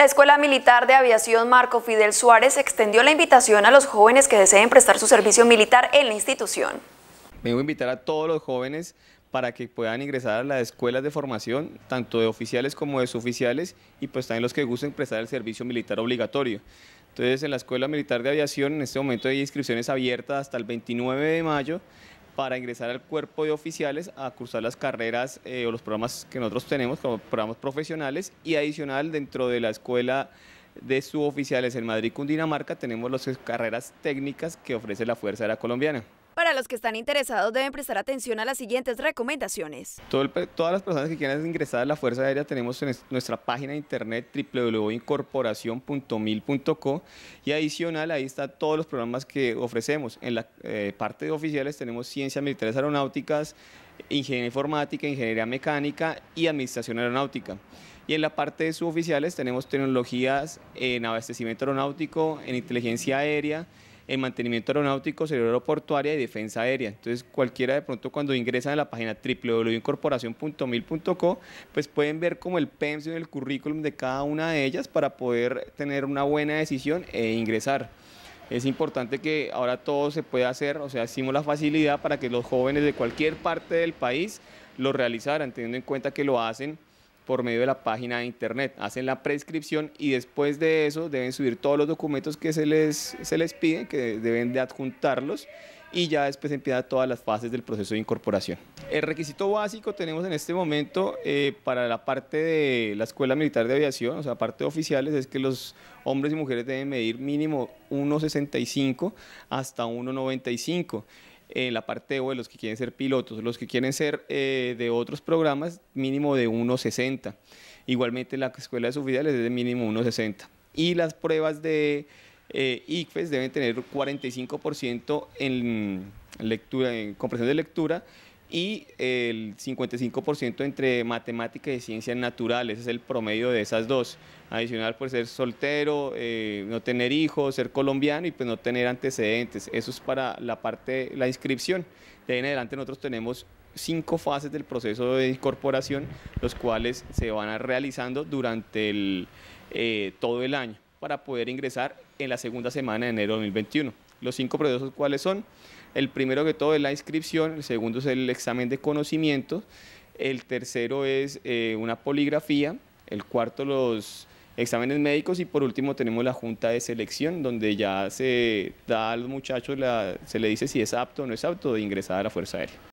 La Escuela Militar de Aviación Marco Fidel Suárez extendió la invitación a los jóvenes que deseen prestar su servicio militar en la institución. Vengo a invitar a todos los jóvenes para que puedan ingresar a las escuelas de formación, tanto de oficiales como de suboficiales, y pues también los que gusten prestar el servicio militar obligatorio. Entonces, en la Escuela Militar de Aviación, en este momento hay inscripciones abiertas hasta el 29 de mayo, para ingresar al cuerpo de oficiales a cursar las carreras eh, o los programas que nosotros tenemos como programas profesionales y adicional dentro de la escuela de suboficiales en Madrid, Cundinamarca, tenemos las carreras técnicas que ofrece la Fuerza Aérea Colombiana. Para los que están interesados deben prestar atención a las siguientes recomendaciones. todas las personas que quieran ingresar a la Fuerza Aérea tenemos en nuestra página de internet www.incorporacion.mil.co y adicional ahí está todos los programas que ofrecemos. En la eh, parte de oficiales tenemos ciencias militares aeronáuticas, ingeniería informática, ingeniería mecánica y administración aeronáutica. Y en la parte de suboficiales tenemos tecnologías en abastecimiento aeronáutico, en inteligencia aérea, en mantenimiento aeronáutico, seguridad aeroportuaria y defensa aérea. Entonces, cualquiera de pronto cuando ingresan a la página www.incorporación.mil.co, pues pueden ver como el PEMS y el currículum de cada una de ellas para poder tener una buena decisión e ingresar es importante que ahora todo se pueda hacer, o sea, hicimos la facilidad para que los jóvenes de cualquier parte del país lo realizaran, teniendo en cuenta que lo hacen por medio de la página de internet. Hacen la prescripción y después de eso deben subir todos los documentos que se les, se les piden que deben de adjuntarlos y ya después empieza todas las fases del proceso de incorporación. El requisito básico tenemos en este momento eh, para la parte de la Escuela Militar de Aviación, o sea, parte de oficiales, es que los hombres y mujeres deben medir mínimo 1,65 hasta 1,95 en la parte o de los que quieren ser pilotos, los que quieren ser eh, de otros programas, mínimo de 1,60. Igualmente la escuela de subida les de mínimo 1,60. Y las pruebas de eh, ICFES deben tener 45% en lectura, en comprensión de lectura y el 55% entre matemáticas y ciencias naturales, ese es el promedio de esas dos. Adicional por pues, ser soltero, eh, no tener hijos, ser colombiano y pues no tener antecedentes. Eso es para la parte, la inscripción. De ahí en adelante nosotros tenemos cinco fases del proceso de incorporación, los cuales se van realizando durante eh, todo el año para poder ingresar en la segunda semana de enero de 2021. Los cinco procesos, ¿cuáles son? El primero que todo es la inscripción, el segundo es el examen de conocimientos, el tercero es eh, una poligrafía, el cuarto los exámenes médicos y por último tenemos la junta de selección donde ya se da a los muchachos, la, se le dice si es apto o no es apto de ingresar a la Fuerza Aérea.